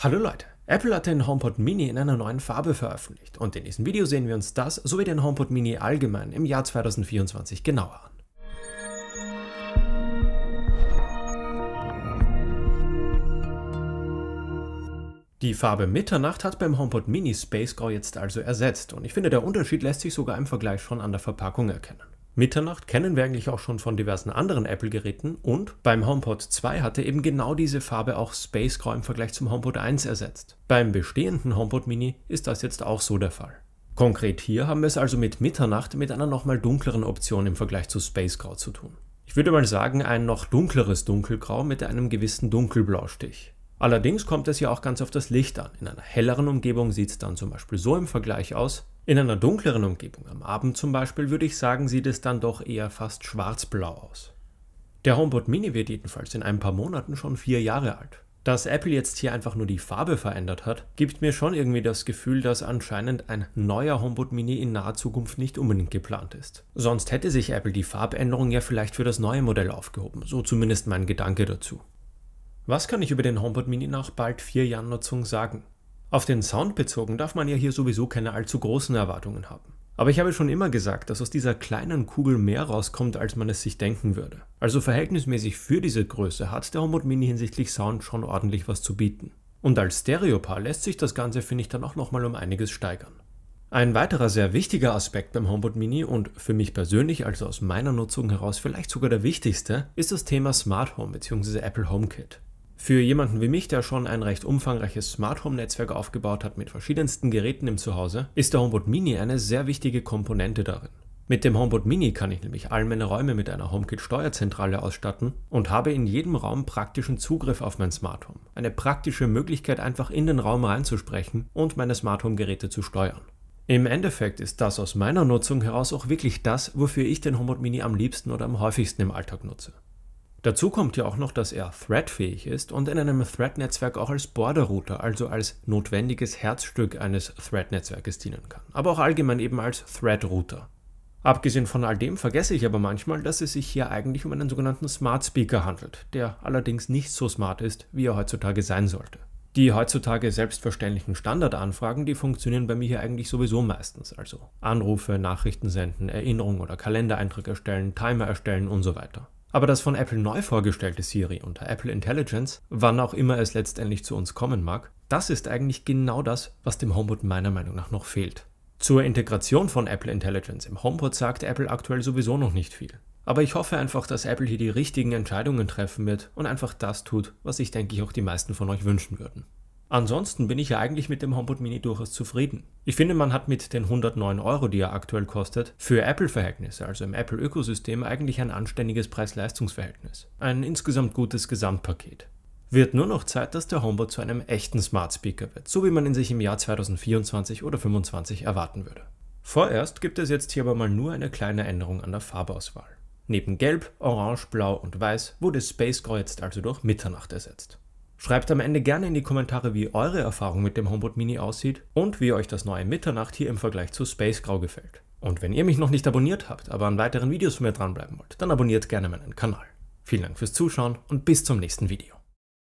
Hallo Leute, Apple hat den HomePod Mini in einer neuen Farbe veröffentlicht und in diesem Video sehen wir uns das sowie den HomePod Mini allgemein im Jahr 2024 genauer an. Die Farbe Mitternacht hat beim HomePod Mini Space Grau jetzt also ersetzt und ich finde der Unterschied lässt sich sogar im Vergleich schon an der Verpackung erkennen. Mitternacht kennen wir eigentlich auch schon von diversen anderen Apple-Geräten und beim HomePod 2 hatte eben genau diese Farbe auch Space Grau im Vergleich zum HomePod 1 ersetzt. Beim bestehenden HomePod Mini ist das jetzt auch so der Fall. Konkret hier haben wir es also mit Mitternacht mit einer nochmal dunkleren Option im Vergleich zu Space Grau zu tun. Ich würde mal sagen, ein noch dunkleres Dunkelgrau mit einem gewissen Dunkelblaustich. Allerdings kommt es ja auch ganz auf das Licht an. In einer helleren Umgebung sieht es dann zum Beispiel so im Vergleich aus, in einer dunkleren Umgebung, am Abend zum Beispiel, würde ich sagen, sieht es dann doch eher fast schwarzblau aus. Der HomePod Mini wird jedenfalls in ein paar Monaten schon vier Jahre alt. Dass Apple jetzt hier einfach nur die Farbe verändert hat, gibt mir schon irgendwie das Gefühl, dass anscheinend ein neuer HomePod Mini in naher Zukunft nicht unbedingt geplant ist. Sonst hätte sich Apple die Farbänderung ja vielleicht für das neue Modell aufgehoben, so zumindest mein Gedanke dazu. Was kann ich über den HomePod Mini nach bald vier Jahren Nutzung sagen? Auf den Sound bezogen darf man ja hier sowieso keine allzu großen Erwartungen haben. Aber ich habe schon immer gesagt, dass aus dieser kleinen Kugel mehr rauskommt, als man es sich denken würde. Also verhältnismäßig für diese Größe hat der Homod Mini hinsichtlich Sound schon ordentlich was zu bieten. Und als Stereopaar lässt sich das Ganze, finde ich, dann auch nochmal um einiges steigern. Ein weiterer sehr wichtiger Aspekt beim Homebot Mini und für mich persönlich, also aus meiner Nutzung heraus vielleicht sogar der wichtigste, ist das Thema Smart Home bzw. Apple HomeKit. Für jemanden wie mich, der schon ein recht umfangreiches Smart Home Netzwerk aufgebaut hat mit verschiedensten Geräten im Zuhause, ist der HomePod Mini eine sehr wichtige Komponente darin. Mit dem HomePod Mini kann ich nämlich all meine Räume mit einer HomeKit Steuerzentrale ausstatten und habe in jedem Raum praktischen Zugriff auf mein Smart Home. Eine praktische Möglichkeit einfach in den Raum reinzusprechen und meine Smart Home Geräte zu steuern. Im Endeffekt ist das aus meiner Nutzung heraus auch wirklich das, wofür ich den HomePod Mini am liebsten oder am häufigsten im Alltag nutze. Dazu kommt ja auch noch, dass er threadfähig ist und in einem Thread-Netzwerk auch als Border-Router, also als notwendiges Herzstück eines Thread-Netzwerkes dienen kann, aber auch allgemein eben als Thread-Router. Abgesehen von all dem vergesse ich aber manchmal, dass es sich hier eigentlich um einen sogenannten Smart Speaker handelt, der allerdings nicht so smart ist, wie er heutzutage sein sollte. Die heutzutage selbstverständlichen Standardanfragen, die funktionieren bei mir hier eigentlich sowieso meistens, also Anrufe, Nachrichten senden, Erinnerungen oder Kalendereinträge erstellen, Timer erstellen und so weiter. Aber das von Apple neu vorgestellte Siri unter Apple Intelligence, wann auch immer es letztendlich zu uns kommen mag, das ist eigentlich genau das, was dem HomePod meiner Meinung nach noch fehlt. Zur Integration von Apple Intelligence im HomePod sagt Apple aktuell sowieso noch nicht viel. Aber ich hoffe einfach, dass Apple hier die richtigen Entscheidungen treffen wird und einfach das tut, was ich denke ich auch die meisten von euch wünschen würden. Ansonsten bin ich ja eigentlich mit dem HomePod Mini durchaus zufrieden. Ich finde, man hat mit den 109 Euro, die er aktuell kostet, für Apple-Verhältnisse, also im Apple-Ökosystem, eigentlich ein anständiges Preis-Leistungs-Verhältnis. Ein insgesamt gutes Gesamtpaket. Wird nur noch Zeit, dass der HomePod zu einem echten Smart Speaker wird, so wie man ihn sich im Jahr 2024 oder 2025 erwarten würde. Vorerst gibt es jetzt hier aber mal nur eine kleine Änderung an der Farbauswahl. Neben Gelb, Orange, Blau und Weiß wurde Space Grau jetzt also durch Mitternacht ersetzt. Schreibt am Ende gerne in die Kommentare, wie eure Erfahrung mit dem HomePod Mini aussieht und wie euch das neue Mitternacht hier im Vergleich zu Space Grau gefällt. Und wenn ihr mich noch nicht abonniert habt, aber an weiteren Videos von mir dranbleiben wollt, dann abonniert gerne meinen Kanal. Vielen Dank fürs Zuschauen und bis zum nächsten Video.